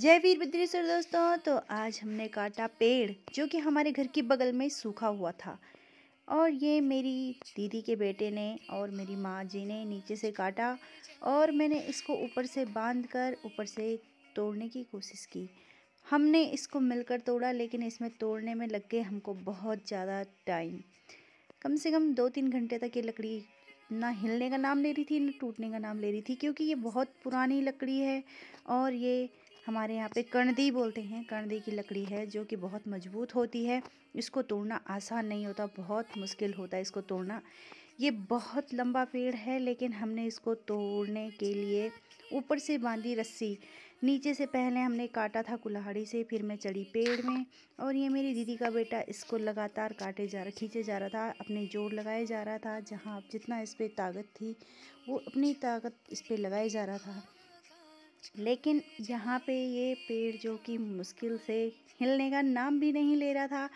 जय वीर बद्री सर दोस्तों तो आज हमने काटा पेड़ जो कि हमारे घर के बगल में सूखा हुआ था और ये मेरी दीदी के बेटे ने और मेरी माँ जी ने नीचे से काटा और मैंने इसको ऊपर से बांध कर ऊपर से तोड़ने की कोशिश की हमने इसको मिलकर तोड़ा लेकिन इसमें तोड़ने में लग गए हमको बहुत ज़्यादा टाइम कम से कम दो तीन घंटे तक ये लकड़ी ना हिलने का नाम ले रही थी ना टूटने का नाम ले रही थी क्योंकि ये बहुत पुरानी लकड़ी है और ये हमारे यहाँ पे कणदी बोलते हैं कणदी की लकड़ी है जो कि बहुत मजबूत होती है इसको तोड़ना आसान नहीं होता बहुत मुश्किल होता है इसको तोड़ना ये बहुत लंबा पेड़ है लेकिन हमने इसको तोड़ने के लिए ऊपर से बांधी रस्सी नीचे से पहले हमने काटा था कुल्हाड़ी से फिर मैं चढ़ी पेड़ में और ये मेरी दीदी का बेटा इसको लगातार काटे जा रहा खींचे जा रहा था अपने जोड़ लगाए जा रहा था जहाँ जितना इस पर ताकत थी वो अपनी ताकत इस पर लगाए जा रहा था लेकिन यहाँ पे ये पेड़ जो कि मुश्किल से हिलने का नाम भी नहीं ले रहा था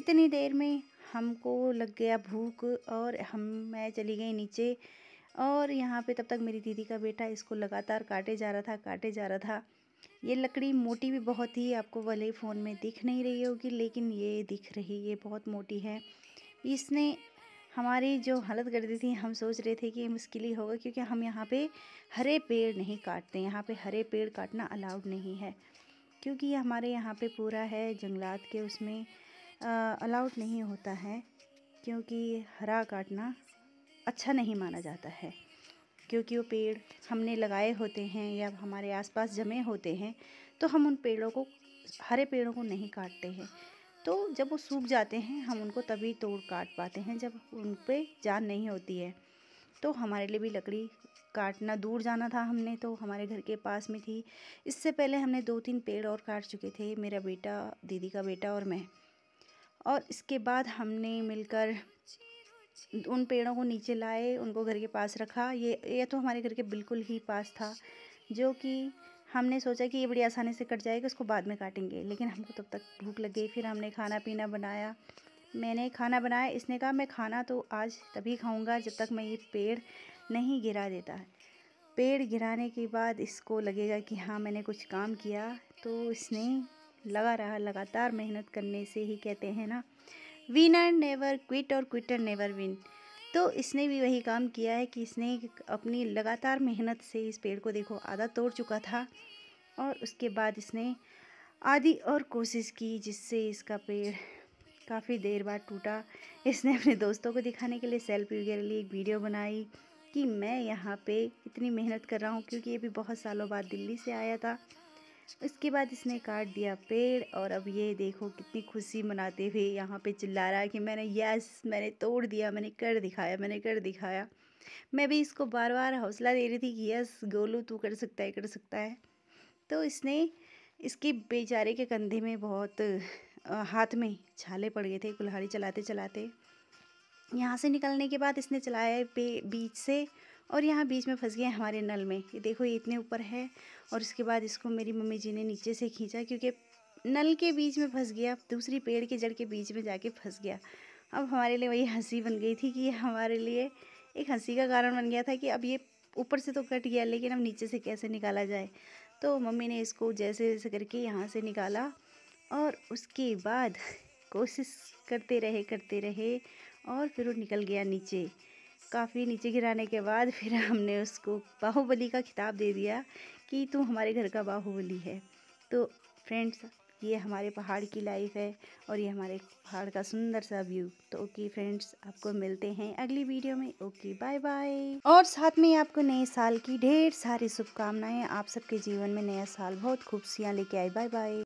इतनी देर में हमको लग गया भूख और हम मैं चली गई नीचे और यहाँ पे तब तक मेरी दीदी का बेटा इसको लगातार काटे जा रहा था काटे जा रहा था ये लकड़ी मोटी भी बहुत ही आपको भले फ़ोन में दिख नहीं रही होगी लेकिन ये दिख रही ये बहुत मोटी है इसने हमारी जो हालत कर दी थी हम सोच रहे थे कि मुश्किल ही होगा क्योंकि हम यहाँ पे हरे पेड़ नहीं काटते यहाँ पे हरे पेड़ काटना अलाउड नहीं है क्योंकि हमारे यहाँ पे पूरा है जंगलात के उसमें अलाउड नहीं होता है क्योंकि हरा काटना अच्छा नहीं माना जाता है क्योंकि वो पेड़ हमने लगाए होते हैं या हमारे आसपास जमे होते हैं तो हम उन पेड़ों को हरे पेड़ों को नहीं काटते हैं तो जब वो सूख जाते हैं हम उनको तभी तोड़ काट पाते हैं जब उन पर जान नहीं होती है तो हमारे लिए भी लकड़ी काटना दूर जाना था हमने तो हमारे घर के पास में थी इससे पहले हमने दो तीन पेड़ और काट चुके थे मेरा बेटा दीदी का बेटा और मैं और इसके बाद हमने मिलकर उन पेड़ों को नीचे लाए उनको घर के पास रखा ये ये तो हमारे घर के बिल्कुल ही पास था जो कि हमने सोचा कि ये बड़ी आसानी से कट जाएगा उसको बाद में काटेंगे लेकिन हमको तब तक भूख लग गई फिर हमने खाना पीना बनाया मैंने खाना बनाया इसने कहा मैं खाना तो आज तभी खाऊंगा जब तक मैं ये पेड़ नहीं गिरा देता है पेड़ गिराने के बाद इसको लगेगा कि हाँ मैंने कुछ काम किया तो इसने लगा रहा लगातार मेहनत करने से ही कहते हैं ना विनर नेवर क्विट और क्विटर नेवर विन तो इसने भी वही काम किया है कि इसने अपनी लगातार मेहनत से इस पेड़ को देखो आधा तोड़ चुका था और उसके बाद इसने आधी और कोशिश की जिससे इसका पेड़ काफ़ी देर बाद टूटा इसने अपने दोस्तों को दिखाने के लिए सेल्फी वगैरह ली एक वीडियो बनाई कि मैं यहाँ पे इतनी मेहनत कर रहा हूँ क्योंकि ये भी बहुत सालों बाद दिल्ली से आया था उसके बाद इसने काट दिया पेड़ और अब ये देखो कितनी खुशी मनाते हुए यहाँ पे चिल्ला रहा है कि मैंने यस मैंने तोड़ दिया मैंने कर दिखाया मैंने कर दिखाया मैं भी इसको बार बार हौसला दे रही थी कि यस गोलू तू कर सकता है कर सकता है तो इसने इसके बेचारे के कंधे में बहुत हाथ में छाले पड़ गए थे कुल्हाड़ी चलाते चलाते यहाँ से निकलने के बाद इसने चलाया पे बीच से और यहाँ बीच में फंस गया हमारे नल में ये देखो ये इतने ऊपर है और उसके बाद इसको मेरी मम्मी जी ने नीचे से खींचा क्योंकि नल के बीच में फंस गया दूसरी पेड़ के जड़ के बीच में जाके फंस गया अब हमारे लिए वही हंसी बन गई थी कि ये हमारे लिए एक हंसी का कारण बन गया था कि अब ये ऊपर से तो कट गया लेकिन अब नीचे से कैसे निकाला जाए तो मम्मी ने इसको जैसे जैसे करके यहाँ से निकाला और उसके बाद कोशिश करते रहे करते रहे और फिर वो निकल गया नीचे काफ़ी नीचे गिराने के बाद फिर हमने उसको बाहुबली का खिताब दे दिया कि तू हमारे घर का बाहुबली है तो फ्रेंड्स ये हमारे पहाड़ की लाइफ है और ये हमारे पहाड़ का सुंदर सा व्यू तो ओके फ्रेंड्स आपको मिलते हैं अगली वीडियो में ओके बाय बाय और साथ में आपको नए साल की ढेर सारी शुभकामनाएं आप सबके जीवन में नया साल बहुत खूबसियाँ लेके आए बाय बाय